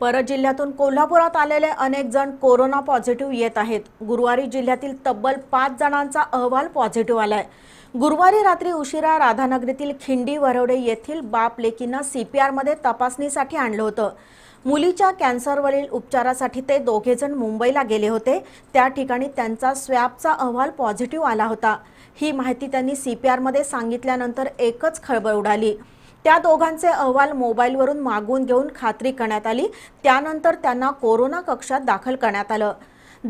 परत जिल्ह्यातून कोल्हापुरात आलेले अनेक जण कोरोना पॉझिटिव्ह येत आहेत गुरुवारी जिल्ह्यातील तब्बल पाच जणांचा अहवाल पॉझिटिव्ह आलाय गुरुवारी रात्री उशिरा राधानगरीतील खिंडी वरवडे येथील बाप लेकींना सीपीआरमध्ये तपासणीसाठी आणलं होतं मुलीच्या कॅन्सरवरील उपचारासाठी ते दोघेजण मुंबईला गेले होते त्या ठिकाणी त्यांचा स्वॅबचा अहवाल पॉझिटिव्ह आला होता ही माहिती त्यांनी सीपीआरमध्ये सांगितल्यानंतर एकच खळबळ उडाली त्या दोघांचे अहवाल मोबाईलवरून मागून घेऊन खात्री करण्यात आली त्यानंतर त्यांना कोरोना कक्षात दाखल करण्यात आलं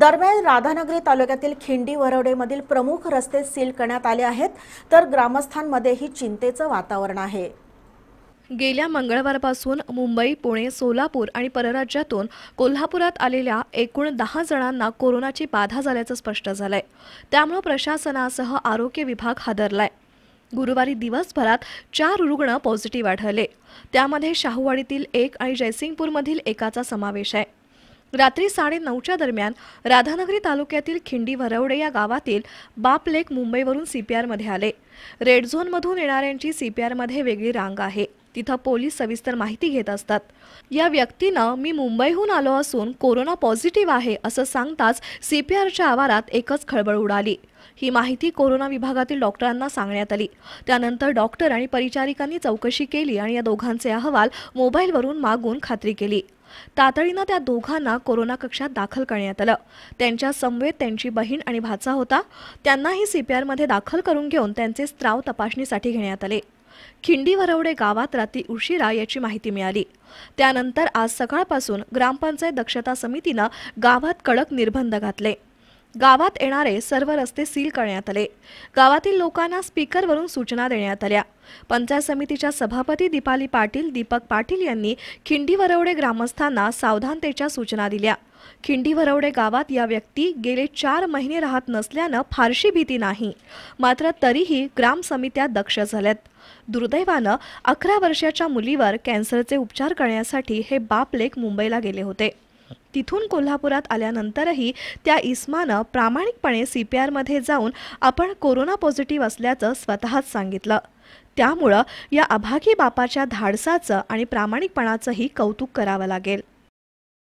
दरम्यान राधानगरी तालुक्यातील खिंडी वरवडेमधील प्रमुख रस्ते सील करण्यात आले आहेत तर ग्रामस्थांमध्येही चिंतेचं वातावरण आहे गेल्या मंगळवारपासून मुंबई पुणे सोलापूर आणि परराज्यातून कोल्हापुरात आलेल्या एकूण दहा जणांना कोरोनाची बाधा झाल्याचं स्पष्ट झालंय त्यामुळे प्रशासनासह आरोग्य विभाग हादरलाय गुरुवारी दिवसभरात चार रुग्ण पॉझिटिव्ह आढळले त्यामध्ये शाहूवाडीतील एक आणि जयसिंगपूरमधील एकाचा समावेश आहे रात्री नऊच्या दरम्यान राधानगरी तालुक्यातील खिंडी वरवडे या गावातील बापलेक मुंबईवरून सीपीआरमध्ये आले रेड झोनमधून येणाऱ्यांची सीपीआरमध्ये वेगळी रांग आहे तिथं पोलीस सविस्तर माहिती घेत असतात या व्यक्तीनं मी मुंबईहून आलो असून कोरोना पॉझिटिव्ह आहे असं सांगताच सीपीआरच्या आवारात एकच खळबळ उडाली ही माहिती कोरोना विभागातील डॉक्टरांना सांगण्यात आली त्यानंतर डॉक्टर आणि परिचारिकांनी चौकशी केली आणि या दोघांचे अहवाल मोबाईलवरून मागून खात्री केली तातडीनं त्या दोघांना कोरोना कक्षात दाखल करण्यात आलं त्यांच्या समवेत त्यांची बहीण आणि भाचा होता त्यांनाही सीपीआरमध्ये दाखल करून घेऊन त्यांचे स्त्राव तपासणीसाठी घेण्यात आले वरवडे गावात रात्री उशिरा याची माहिती मिळाली त्यानंतर आज सकाळपासून ग्रामपंचायत दक्षता समितीनं गावात कडक निर्बंध घातले गावात येणारे सर्व रस्ते सील करण्यात आले गावातील लोकांना स्पीकरवरून सूचना देण्यात आल्या पंचायत समितीच्या सभापती दीपाली पाटील दीपक पाटील यांनी खिंडी वरवडे ग्रामस्थांना सावधानतेच्या सूचना दिल्या खिंडीवरवडे गावात या व्यक्ती गेले चार महिने राहत नसल्यानं फारशी भीती नाही मात्र तरीही ग्राम समित्या दक्ष झाल्यात दुर्दैवानं अकरा वर्षाच्या मुलीवर कॅन्सरचे उपचार करण्यासाठी हे बापलेक मुंबईला गेले होते तिथून कोल्हापुरात आल्यानंतरही त्या इस्मानं प्रामाणिकपणे सी पी जाऊन आपण कोरोना पॉझिटिव्ह असल्याचं स्वतःच सांगितलं त्यामुळं या अभागी बापाच्या धाडसाचं आणि प्रामाणिकपणाचंही कौतुक करावं लागेल